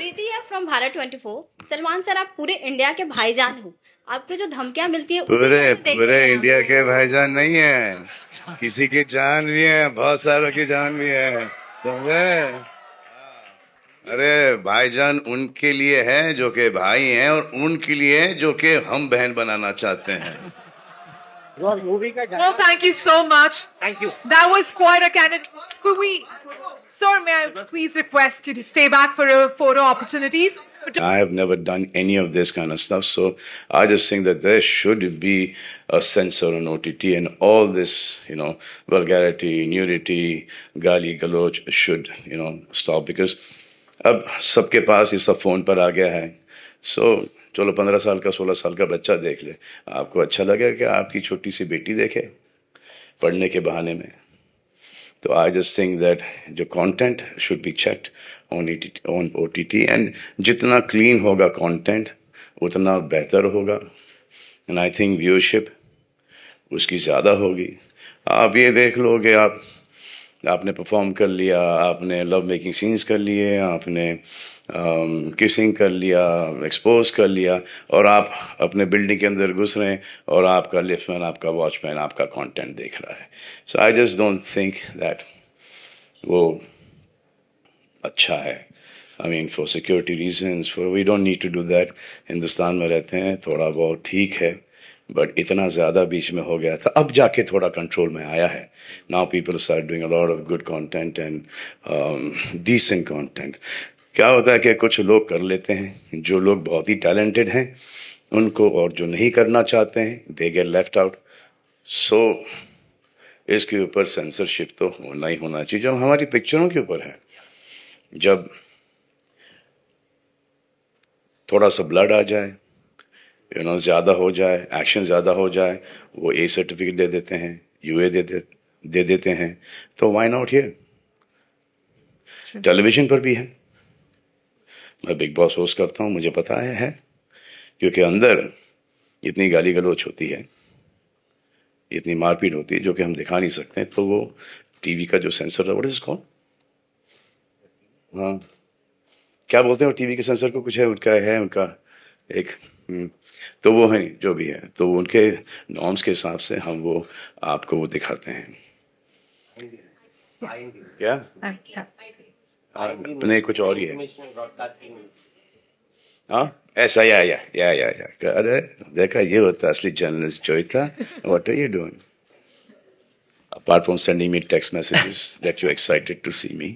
प्रीति है from Bharat 24 Salman sir आप पूरे इंडिया के भाईजान हो आपको जो धमकियां मिलती है पूरे पूरे इंडिया के भाईजान नहीं है किसी की जान भी है बहुत सारों की जान भी है समझे अरे भाईजान उनके लिए है जो के भाई हैं और उनके लिए जो के हम बहन बनाना चाहते हैं your movie ka oh thank you so much thank you that was quite a candid could we sir may i please request you to stay back for a uh, photo opportunities I have never done any of this kind of stuff. So I just think that there should be a censor on OTT and all this, you know, vulgarity, nudity, gali galoch should, you know, stop because ab, सबके पास ये सब phone पर आ so, चलो पंद्रह साल का सोलह साल का बच्चा देख ले आपको अच्छा लगेगा कि आपकी छोटी सी बेटी देखे पढ़ने के बहाने में तो आई जस्ट थिंक दैट जो content should be checked on on O T T and जितना क्लीन होगा कंटेंट उतना बेहतर होगा एंड आई थिंक व्यूअरशिप उसकी ज़्यादा होगी आप ये देख लो कि आप आपने परफॉर्म कर लिया आपने लव मेकिंग सीन्स कर लिए आपने किसिंग um, कर लिया एक्सपोज कर लिया और आप अपने बिल्डिंग के अंदर घुस रहे हैं और आपका लिफ्टमैन आपका वॉचमैन आपका कंटेंट देख रहा है so I just don't think that वो अच्छा है I mean for security reasons for we don't need to do that Hindustan में रहते हैं थोड़ा बहुत ठीक है बट इतना ज़्यादा बीच में हो गया था अब जाके थोड़ा कंट्रोल में आया है now people are doing a lot of good content and decent content क्या होता है कि कुछ लोग कर लेते हैं जो लोग बहुत ही टैलेंटेड हैं उनको और जो नहीं करना चाहते हैं they get left out so इसके ऊपर सेंसरशिप तो होना ही होना चाहिए जब हमारी पिक्चरों के ऊपर है जब थोड़ा सा ब्लड आ जाए यू नो ज़्यादा हो जाए एक्शन ज़्यादा हो जाए वो ए सर्टिफिकेट दे देते हैं यू ए दे दे दे देते हैं तो वाई नॉट हियर टेलीविज़न पर भी है मैं बिग बॉस होस्ट करता हूँ मुझे पता है, है क्योंकि अंदर इतनी गाली गलोच होती है इतनी मारपीट होती है जो कि हम दिखा नहीं सकते तो वो टीवी का जो सेंसर था वट इज कॉल हाँ क्या बोलते हैं टीवी के सेंसर को कुछ है उनका है उनका एक हम्म, तो वो है जो भी है तो उनके नॉर्म्स के हिसाब से हम वो आपको वो दिखाते हैं क्या अपने कुछ और ही है हाँ ऐसा या या या या या अरे देखा ये होता असली जर्नलिस्ट जो था what are you doing apart from sending me text messages that you excited to see me